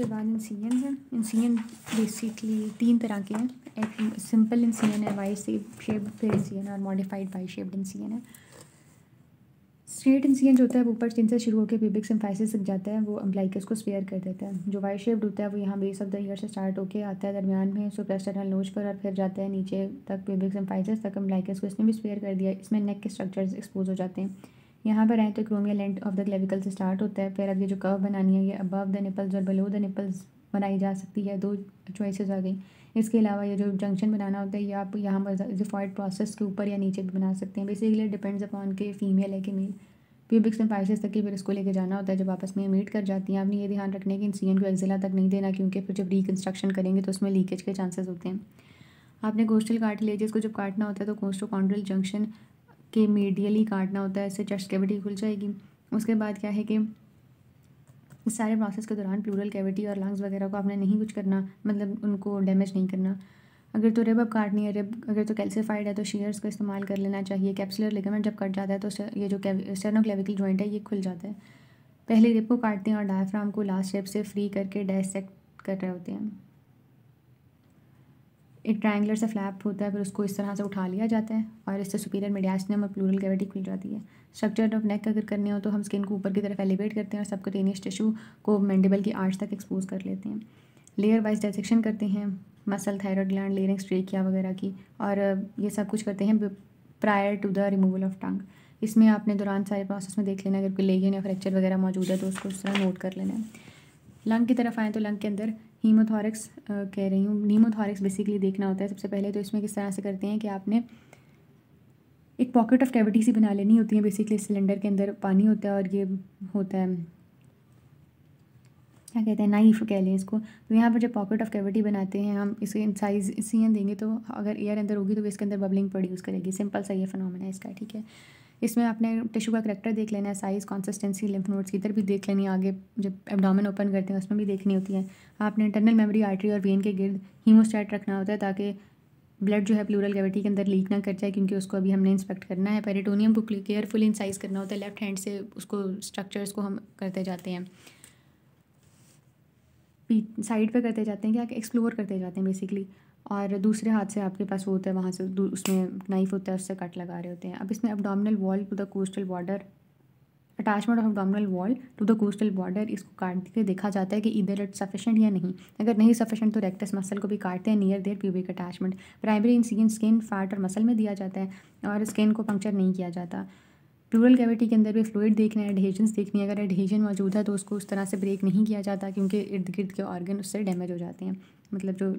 उसके बाद इंसियन हैं इंसियन बेसिकली तीन तरह के हैं एक सिंपल इंसियन है वाई शेप फिर इंसियन और मॉडिफाइड वाई शेप्ड इंसियन है स्ट्रेट इंसियन जो होता है वो ऊपर चिन से शुरू होकर बिबिक सिम्फाइसिस तक जाता है वो अम्बलाइकस को स्पेयर कर देता है जो वाई शेप्ड होता है वो यहाँ बेस ऑफ द ईयर से स्टार्ट होकर आता है दरमियान में सुप्रस्टर्नल नोज पर और फिर जाता है नीचे तक पेबिक सिम्फाइसिस तक अम्बलाइकस को इसने भी स्पेयर कर दिया इसमें नेक के स्ट्रक्चर्स एक्सपोज हो जाते हैं यहाँ पर आए तो क्रोमिया लेंथ ऑफ द क्लेविकल से स्टार्ट होता है फिर अब ये जो कर्व बनानी है ये अबव द निपल्स और बिलो द निपल्स बनाई जा सकती है दो चॉइसेस आ गई इसके अलावा ये जो जंक्शन बनाना होता है ये आप यहाँ पर जिफॉइड प्रोसेस के ऊपर या नीचे भी बना सकते हैं बेसिकली डिपेंड्स अपॉन के फीमेल है कि मेल प्यूबिक्स में पाइसिस तक के फिर इसको लेके जाना होता है जब आपस में मीट कर जाती हैं आपने ये ध्यान रखना है कि इन सी को एक्जिला तक नहीं देना क्योंकि फिर जब रिकन्स्ट्रक्शन करेंगे तो उसमें लीकेज के चांसेस होते हैं आपने कोस्टल लीजिए इसको जब काटना होता है तो कोस्टोकॉन्ड्रल जंक्शन के मीडियली काटना होता है इससे चेस्ट कैविटी खुल जाएगी उसके बाद क्या है कि इस सारे प्रोसेस के दौरान प्लूरल कैविटी और लंग्स वगैरह को आपने नहीं कुछ करना मतलब उनको डैमेज नहीं करना अगर तो रिब अब काटनी है रिब अगर तो कैल्सिफाइड है तो शेयर्स का इस्तेमाल कर लेना चाहिए कैप्सुलर लिगामेंट जब कट जाता है तो ये जो स्टेनोक्लेविकल जॉइंट है ये खुल जाता है पहले रिब को काटते हैं और डायफ्राम को लास्ट स्टेप से फ्री करके डायसेक्ट कर रहे होते हैं एक ट्राइंगलर से फ्लैप होता है फिर उसको इस तरह से उठा लिया जाता है और इससे सुपीरियर मिडियास्टिनम और प्लूरल कैविटी खुल जाती है स्ट्रक्चर ऑफ नेक अगर करने हो तो हम स्किन को ऊपर की तरफ एलिवेट करते हैं और सबकटेनियस टिश्यू को मैंडेबल की आर्ट्स तक एक्सपोज कर लेते हैं लेयर वाइज डायसेक्शन करते हैं muscle thyroid gland larynx trachea वगैरह की और ये सब कुछ करते हैं prior to the removal of tongue इसमें आपने दौरान सारे प्रोसेस में देख लेना अगर कोई लेगियन या फ्रैक्चर वगैरह मौजूद है तो उसको उस तरह नोट कर लेना है लंग की तरफ आएँ तो लंग के अंदर हीमोथॉरिक्स कह रही हूँ नीमोथॉरिक्स बेसिकली देखना होता है सबसे पहले तो इसमें किस तरह से करते हैं कि आपने एक पॉकेट ऑफ कैविटी सी बना लेनी होती है बेसिकली सिलेंडर के अंदर पानी होता है और ये होता है क्या कहते हैं नाइफ कह लें इसको तो यहाँ पर जब पॉकेट ऑफ कैविटी बनाते हैं हम इसे साइज इसी देंगे तो अगर एयर अंदर होगी तो इसके अंदर बबलिंग प्रोड्यूस करेगी सिंपल सा ये फनोमिना है इसका ठीक है इसमें आपने टिशू का करेक्टर देख लेना है साइज़ कॉन्सिस्टेंसी लिम्फ नोड्स इधर भी देख लेनी है आगे जब एबडामन ओपन करते हैं उसमें भी देखनी होती है आपने इंटरनल मेमोरी आर्टरी और वेन के गिर्द हीमोस्टैट रखना होता है ताकि ब्लड जो है प्लूरल कैविटी के अंदर लीक ना कर जाए क्योंकि उसको अभी हमने इंस्पेक्ट करना है पेरिटोनियम को केयरफुल इंसाइज करना होता है लेफ्ट हैंड से उसको स्ट्रक्चर्स को हम करते जाते हैं साइड पे करते जाते हैं क्या एक्सप्लोर करते जाते हैं बेसिकली और दूसरे हाथ से आपके पास वो होता है वहाँ से उसमें नाइफ होता है उससे कट लगा रहे होते हैं अब इसमें abdominal wall to the costal border attachment of abdominal wall to the costal border इसको काट के देखा जाता है कि इधर इट सफिशेंट या नहीं अगर नहीं सफिशेंट तो रेक्टस मसल को भी काटते हैं near their pubic attachment primary incision skin fat और मसल में दिया जाता है और स्किन को पंक्चर नहीं किया जाता प्लूरल कैविटी के अंदर भी फ्लूड देखना है एडहेजन्स देखनी है अगर एडहेजन मौजूद है तो उसको उस तरह से ब्रेक नहीं किया जाता क्योंकि इर्द गिर्द के ऑर्गन उससे डैमेज हो जाते हैं मतलब जो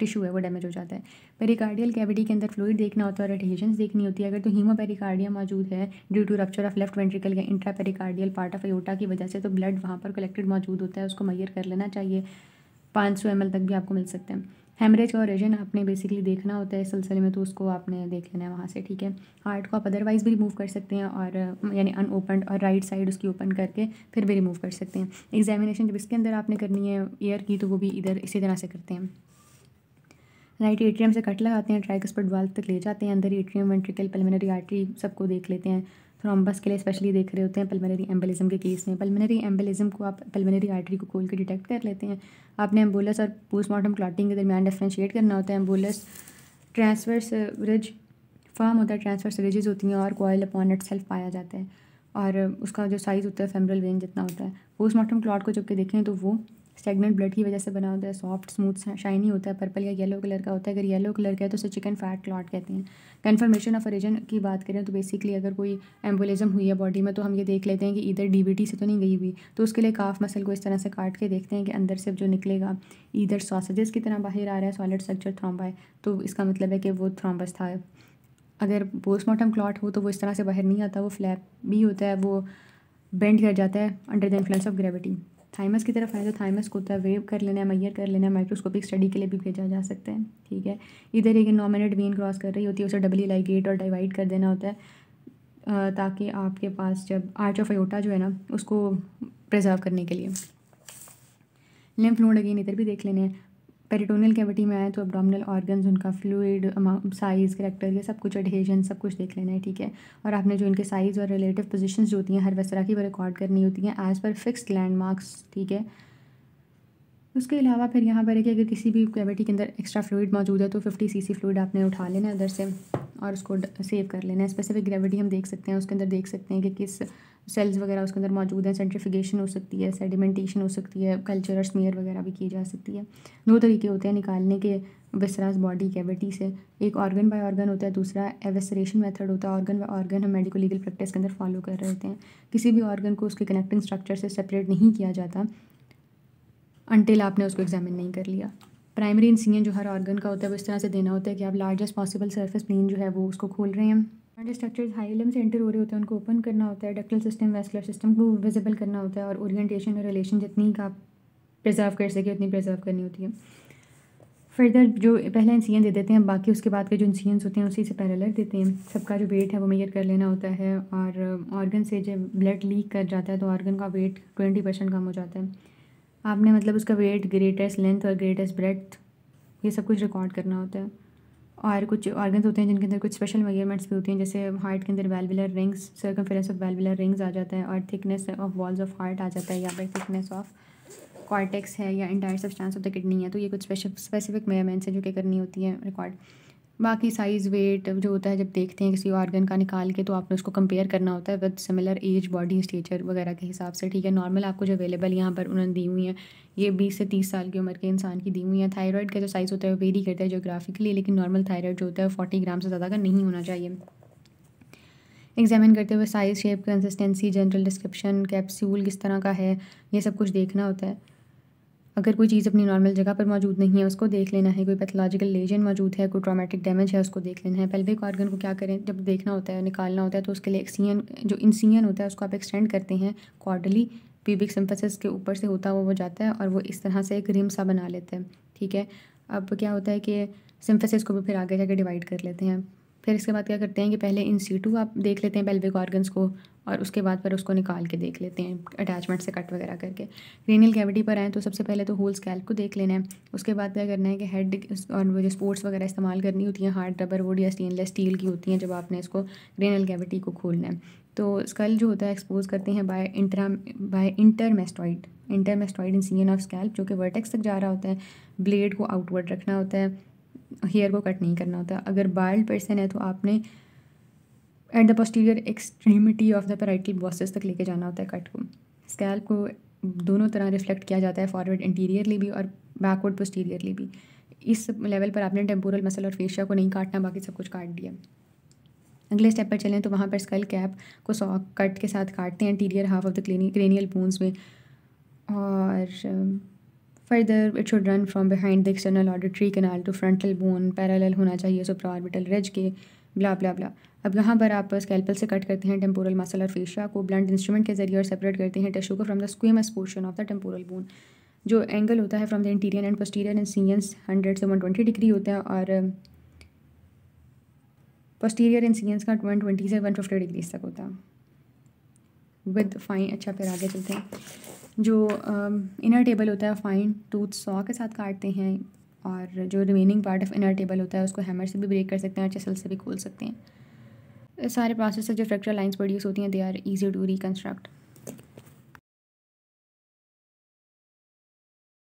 टिश्यू है वो डैमेज हो जाता है पेरिकार्डियल कैविटी के अंदर फ्लूड देखना होता है और एडहेजन्स देखनी होती है अगर तो हीमोपेरिकार्डिया मौजूद है due to rupture of left ventricle या intrapericardial part of aorta की वजह से तो ब्लड वहाँ पर कलेक्टेड मौजूद होता है उसको मैयर कर लेना चाहिए पाँच सौ एम तक भी आपको मिल सकते हैं हेमरेज का रेजन आपने बेसिकली देखना होता है सिलसिले में तो उसको आपने देख लेना है वहाँ से ठीक है हार्ट को आप अदरवाइज़ भी रिमूव कर सकते हैं और यानी अनओपन और राइट साइड उसकी ओपन करके फिर भी रिमूव कर सकते हैं एग्जामिनेशन जब इसके अंदर आपने करनी है ईयर की तो वो भी इधर इसी तरह से करते हैं राइट एट्रियम से कट लगाते हैं पर वाल्व तक ले जाते हैं अंदर एट्रियम वेंट्रिकल पल्मोनरी आर्टरी सबको देख लेते हैं थ्रोम्बस के लिए स्पेशली देख रहे होते हैं पल्मोनरी एम्बलिज्म के केस में पल्मोनरी एम्बलिज्म को आप पल्मोनरी आर्टरी को खोल के डिटेक्ट कर लेते हैं आपने एम्बुलस और पोस्टमार्टम क्लाटिंग के दरमियान डिफ्रेंशिएट करना होता है एम्बुलस ट्रांसवर्स रिज फॉर्म होता है ट्रांसवर्स रिजेज होती हैं और कॉयल अपॉन इट सेल्फ पाया जाता है और उसका जो साइज़ होता है फेमरल वेन जितना होता है पोस्टमार्टम क्लॉट को जबकि देखें तो वो स्टेगनेंट ब्लड की वजह से बना होता है सॉफ्ट स्मूथ शाइनी होता है पर्पल या येलो कलर का होता है अगर येलो कलर का है तो उसे चिकन फैट क्लॉट कहते हैं कन्फर्मेशन ऑफ ऑरिजन की बात करें तो बेसिकली अगर कोई एम्बोलिज्म हुई है बॉडी में तो हम ये देख लेते हैं कि इधर डी से तो नहीं गई हुई तो उसके लिए काफ मसल को इस तरह से काट के देखते हैं कि अंदर से जो निकलेगा इधर सॉसेजेस की तरह बाहर आ रहा है सॉलिड स्ट्रक्चर है तो इसका मतलब है कि वो थ्रॉम्बस था अगर पोस्टमार्टम क्लॉट हो तो वो इस तरह से बाहर नहीं आता वो फ्लैप भी होता है वो बेंड कर जाता है under the influence of gravity thymus की तरफ आए तो थाइमस को वेव कर लेना है मैयर कर लेना है माइक्रोस्कोपिक स्टडी के लिए भी भेजा जा सकता है ठीक है इधर एक नॉमिनेट वीन क्रॉस कर रही होती है उसे डबली लाइगेट और डिवाइड कर देना होता है ताकि आपके पास जब आर्च ऑफ अयोटा जो है ना उसको प्रिजर्व करने के लिए लिम्फ नोड अगेन इधर भी देख लेने हैं पेरिटोनियल कैविटी में आए तो अब्डोमिनल ऑर्गन्स उनका फ्लूड साइज़ करेक्टर ये सब कुछ एडहेजन सब कुछ देख लेना है ठीक है और आपने जो इनके साइज़ और रिलेटिव पोजिशन जो होती हैं हर वस्तरा की वो रिकॉर्ड करनी होती हैं एज़ पर फिक्सड लैंडमार्क्स ठीक है उसके अलावा फिर यहाँ पर है कि अगर किसी भी कैविटी के अंदर एक्स्ट्रा फ्लूड मौजूद है तो फिफ्टी सी सी फ्लूड आपने उठा लेना है उधर से और उसको सेव कर लेना है स्पेसिफिक ग्रेविटी हम देख सकते हैं उसके अंदर देख सकते हैं कि किस सेल्स वगैरह उसके अंदर मौजूद हैं सेंट्रीफिकेशन हो सकती है सेडिमेंटेशन हो सकती है कल्चर और स्मेयर वगैरह भी की जा सकती है दो तरीके होते हैं निकालने के विसरास बॉडी कैविटी से एक ऑर्गन बाय ऑर्गन होता है दूसरा एवेसरेशन मेथड होता है ऑर्गन बाय ऑर्गन हम मेडिकल लीगल प्रैक्टिस के अंदर फॉलो कर रहे हैं किसी भी ऑर्गन को उसके कनेक्टिंग स्ट्रक्चर से सेपरेट नहीं किया जाता अनटिल आपने उसको एग्जामिन नहीं कर लिया प्राइमरी इंसियन जो हर ऑर्गन का होता है वो इस तरह से देना होता है कि आप लार्जेस्ट पॉसिबल सर्फेस प्लेन जो है वो उसको खोल रहे हैं जो स्ट्रक्चर्स हाइलम से एंटर हो रहे होते हैं उनको ओपन करना होता है डक्टल सिस्टम वेस्कुलर सिस्टम को विजिबल करना होता है और ओरिएंटेशन और रिलेशन जितनी का आप प्रिजर्व कर सके उतनी प्रिजर्व करनी होती है फर्दर जो पहले इंसियन दे देते हैं बाकी उसके बाद के जो इंसियंस होते हैं उसी से पैरेलर देते हैं सबका जो वेट है वो मेयर कर लेना होता है और ऑर्गन से जब ब्लड लीक कर जाता है तो ऑर्गन का वेट ट्वेंटी परसेंट कम हो जाता है आपने मतलब उसका वेट ग्रेटेस्ट लेंथ और ग्रेटेस्ट ब्रेथ ये सब कुछ रिकॉर्ड करना होता है और कुछ ऑर्गन्स होते हैं जिनके अंदर कुछ स्पेशल मेजरमेंट्स भी होती हैं जैसे हार्ट के अंदर valvular rings circumference of valvular rings आ जाता है और thickness of walls of heart आ जाता है या फिर थिकनेस ऑफ कॉर्टेक्स है या entire substance of the kidney है तो ये कुछ स्पेशल स्पेसिफिक मेजरमेंट्स हैं जो कि करनी होती है रिकॉर्ड बाकी साइज़ वेट जो होता है जब देखते हैं किसी ऑर्गन का निकाल के तो आपने उसको कंपेयर करना होता है with similar age body stature वगैरह के हिसाब से ठीक है नॉर्मल आपको जो अवेलेबल यहाँ पर उन्होंने दी हुई हैं ये बीस से तीस साल की उम्र के इंसान की दी हुई हैं थायराइड का जो साइज़ होता है वो वेरी करता है जोग्राफिकली लेकिन नॉर्मल थायराइड जो होता है फोर्टी ग्राम से ज़्यादा का नहीं होना चाहिए एग्जामिन करते हुए size shape consistency general description capsule किस तरह का है ये सब कुछ देखना होता है अगर कोई चीज़ अपनी नॉर्मल जगह पर मौजूद नहीं है उसको देख लेना है कोई पैथोलॉजिकल लेजन मौजूद है कोई ट्रामेटिक डैमेज है उसको देख लेना है पेल्विक ऑर्गन को क्या करें जब देखना होता है निकालना होता है तो उसके लिए एक्सीन जो इंसियन होता है उसको आप एक्सटेंड करते हैं क्वार्डली पीबिक सिम्फेसिस के ऊपर से होता हुआ वो जाता है और वो इस तरह से एक रिम सा बना लेते हैं ठीक है अब क्या होता है कि सिम्फेसिस को भी फिर आगे जाके डिवाइड कर लेते हैं फिर इसके बाद क्या करते हैं कि पहले इन सीटू आप देख लेते हैं पेल्विक ऑर्गन्स को और उसके बाद पर उसको निकाल के देख लेते हैं अटैचमेंट से कट वगैरह करके क्रीनियल कैविटी पर आएँ तो सबसे पहले तो होल स्कैल्प को देख लेना है उसके बाद क्या करना है कि हेड और वो जो स्पोर्ट्स वगैरह इस्तेमाल करनी होती हैं हार्ड रबर वुड या स्टेनलेस स्टील की होती हैं जब आपने इसको क्रीनियल कैविटी को खोलना है तो स्कल जो होता है एक्सपोज करते हैं by intra by intermastoid intermastoid scene of scalp जो कि वर्टेक्स तक जा रहा होता है ब्लेड को आउटवर्ड रखना होता है हेयर को कट नहीं करना होता अगर बाल्ड पर्सन है तो आपने at the posterior extremity of the parietal bosses तक लेके जाना होता है कट को स्कैल्प को दोनों तरह रिफ्लेक्ट किया जाता है फॉरवर्ड इंटीरियरली भी और बैकवर्ड पोस्टीरियरली भी इस लेवल पर आपने टेम्पोरल मसल और फेशिया को नहीं काटना बाकी सब कुछ काट दिया अगले स्टेप पर चलें तो वहाँ पर स्कल कैप को सॉक कट के साथ काटते हैं interior half of the cranial bones में और further it should run from behind the external auditory canal to frontal bone parallel होना चाहिए ऑर्बिटल रेज के ब्ला ब्ला ब्ला अब यहाँ पर आप स्कैल्पल से कट करते हैं टेम्पोरल मसल और फेशिया को ब्लंट इंस्ट्रूमेंट के जरिए और सेपरेट करते हैं टिश्यू को from the squamous portion of the temporal bone जो एंगल होता है from the interior end posterior end सीनियंस हंड्रेड से वन ट्वेंटी डिग्री होता है और पोस्टीरियर एंड सीनियंस का वन ट्वेंटी से वन फिफ्टी डिग्रीज तक होता है विद फाइन अच्छा फिर आगे चलते हैं जो इनर टेबल होता है फाइन टूथ सॉ के साथ काटते हैं और जो remaining part of inner table होता है उसको हैमर से भी ब्रेक कर सकते हैं और चसल से भी खोल सकते हैं सारे प्रोसेस से जो फ्रैक्चर लाइंस प्रोड्यूस होती हैं they are easy to reconstruct